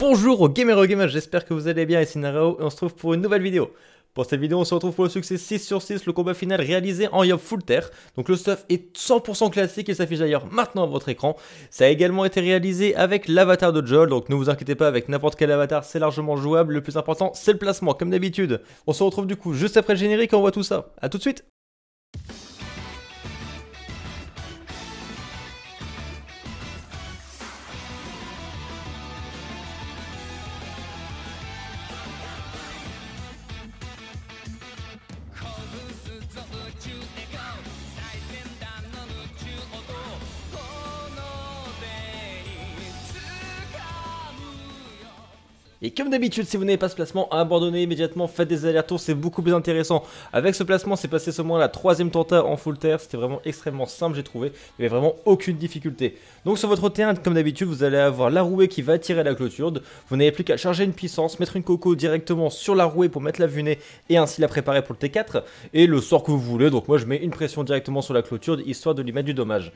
Bonjour aux gamers et gamers, j'espère que vous allez bien, ici Narao et on se retrouve pour une nouvelle vidéo. Pour cette vidéo, on se retrouve pour le succès 6 sur 6, le combat final réalisé en Yob Full Terre. Donc le stuff est 100% classique, il s'affiche d'ailleurs maintenant à votre écran. Ça a également été réalisé avec l'avatar de Joel, donc ne vous inquiétez pas, avec n'importe quel avatar, c'est largement jouable. Le plus important, c'est le placement, comme d'habitude. On se retrouve du coup juste après le générique, on voit tout ça. A tout de suite Et comme d'habitude, si vous n'avez pas ce placement, abandonnez immédiatement, faites des allers-retours, c'est beaucoup plus intéressant. Avec ce placement, c'est passé seulement la troisième tenta en full terre, c'était vraiment extrêmement simple, j'ai trouvé, il n'y avait vraiment aucune difficulté. Donc sur votre terrain, comme d'habitude, vous allez avoir la rouée qui va tirer la clôture, vous n'avez plus qu'à charger une puissance, mettre une coco directement sur la rouée pour mettre la vunée et ainsi la préparer pour le T4, et le sort que vous voulez, donc moi je mets une pression directement sur la clôture, histoire de lui mettre du dommage.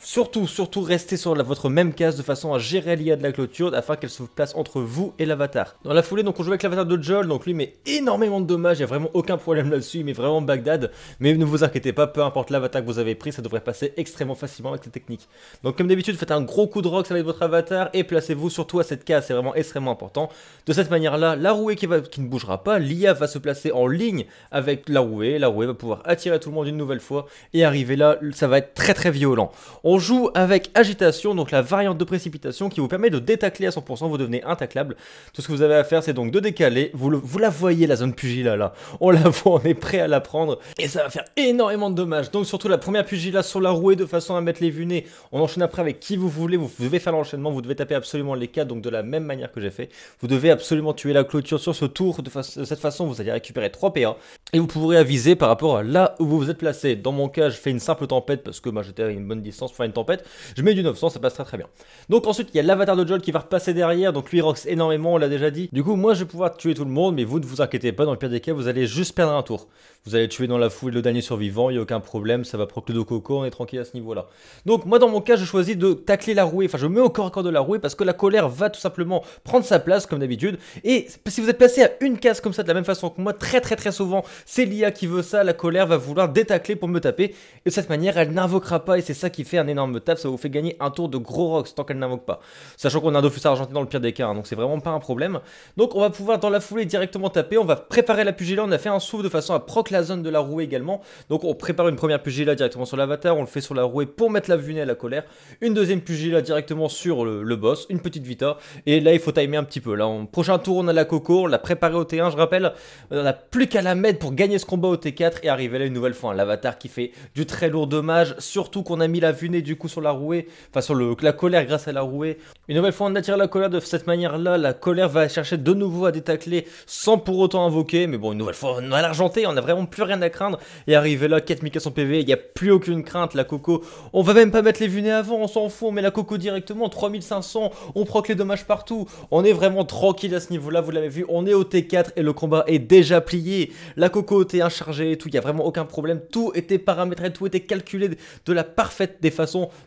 Surtout, surtout, restez sur votre même case de façon à gérer l'IA de la clôture afin qu'elle se place entre vous et l'avatar. Dans la foulée, donc on joue avec l'avatar de Joel, donc lui met énormément de dommages, il n'y a vraiment aucun problème là-dessus, il met vraiment Bagdad, mais ne vous inquiétez pas, peu importe l'avatar que vous avez pris, ça devrait passer extrêmement facilement avec cette technique. Donc comme d'habitude, faites un gros coup de rock avec votre avatar et placez-vous surtout à cette case, c'est vraiment extrêmement important. De cette manière-là, la rouée qui, va, qui ne bougera pas, l'IA va se placer en ligne avec la rouée, la rouée va pouvoir attirer tout le monde une nouvelle fois et arriver là, ça va être très très violent. On joue avec agitation, donc la variante de précipitation qui vous permet de détacler à 100%, vous devenez intaclable. Tout ce que vous avez à faire, c'est donc de décaler. Vous, la voyez, la zone pugila là. On la voit, on est prêt à la prendre. Et ça va faire énormément de dommages. Donc surtout la première pugila sur la rouée de façon à mettre les vunets On enchaîne après avec qui vous voulez. Vous devez faire l'enchaînement, vous devez taper absolument les 4, donc de la même manière que j'ai fait. Vous devez absolument tuer la clôture sur ce tour. De, cette façon, vous allez récupérer 3 PA. Et vous pourrez aviser par rapport à là où vous vous êtes placé. Dans mon cas, je fais une simple tempête parce que moi bah, j'étais à une bonne distance une tempête. Je mets du 900, ça passe très très bien. Donc ensuite, il y a l'avatar de Joel qui va repasser derrière, donc lui rox énormément, on l'a déjà dit. Du coup, moi je vais pouvoir tuer tout le monde, mais vous ne vous inquiétez pas, dans le pire des cas, vous allez juste perdre un tour. Vous allez tuer dans la foule le dernier survivant, il n'y a aucun problème, ça va proc de coco, on est tranquille à ce niveau-là. Donc moi dans mon cas, je choisis de tacler la rouée, enfin je mets encore encore de la rouée parce que la colère va tout simplement prendre sa place comme d'habitude. Et si vous êtes placé à une case comme ça de la même façon que moi, très très très souvent, c'est l'IA qui veut ça, la colère va vouloir détacler pour me taper. Et de cette manière, elle n'invoquera pas et c'est ça qui fait un énorme tape, ça vous fait gagner un tour de gros rocks tant qu'elle n'invoque pas. Sachant qu'on a un Dofus argentin dans le pire des cas, hein, donc c'est vraiment pas un problème. Donc on va pouvoir dans la foulée directement taper, on va préparer la pugilée, on a fait un souffle de façon à proc la zone de la rouée également. Donc on prépare une première Pugila directement sur l'avatar, on le fait sur la rouée pour mettre la vunée à la colère. Une deuxième Pugila directement sur le, boss, une petite Vita. Et là il faut timer un petit peu. Là, en prochain tour on a la Coco, on l'a préparé au T1 je rappelle. On n'a plus qu'à la mettre pour gagner ce combat au T4 et arriver là une nouvelle fois. L'avatar qui fait du très lourd dommage, surtout qu'on a mis la vunée du coup sur la rouée, enfin sur le, la colère grâce à la rouée. Une nouvelle fois, on attire la colère de cette manière-là. La colère va chercher de nouveau à détacler sans pour autant invoquer. Mais bon, une nouvelle fois, on a l'argenté, on a vraiment plus rien à craindre. Et arrivé là, 4400 PV, il n'y a plus aucune crainte. La Coco, on va même pas mettre les vunées avant, on s'en fout. On met la Coco directement, 3500, on proc les dommages partout. On est vraiment tranquille à ce niveau-là, vous l'avez vu. On est au T4 et le combat est déjà plié. La Coco était T1 et tout, il n'y a vraiment aucun problème. Tout était paramétré, tout était calculé de la parfaite défense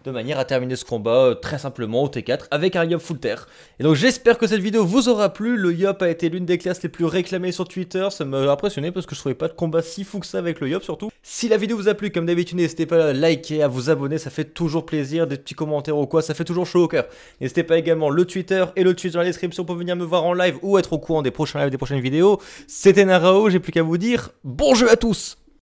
de manière à terminer ce combat euh, très simplement au T4 avec un Yop full terre. Et donc j'espère que cette vidéo vous aura plu, le Yop a été l'une des classes les plus réclamées sur Twitter, ça m'a impressionné parce que je trouvais pas de combat si fou que ça avec le Yop surtout. Si la vidéo vous a plu, comme d'habitude, n'hésitez pas à liker, à vous abonner, ça fait toujours plaisir, des petits commentaires ou quoi, ça fait toujours chaud au cœur. N'hésitez pas également le Twitter et le Twitch dans la description pour venir me voir en live ou être au courant des prochains lives, des prochaines vidéos. C'était Narao, j'ai plus qu'à vous dire, bon jeu à tous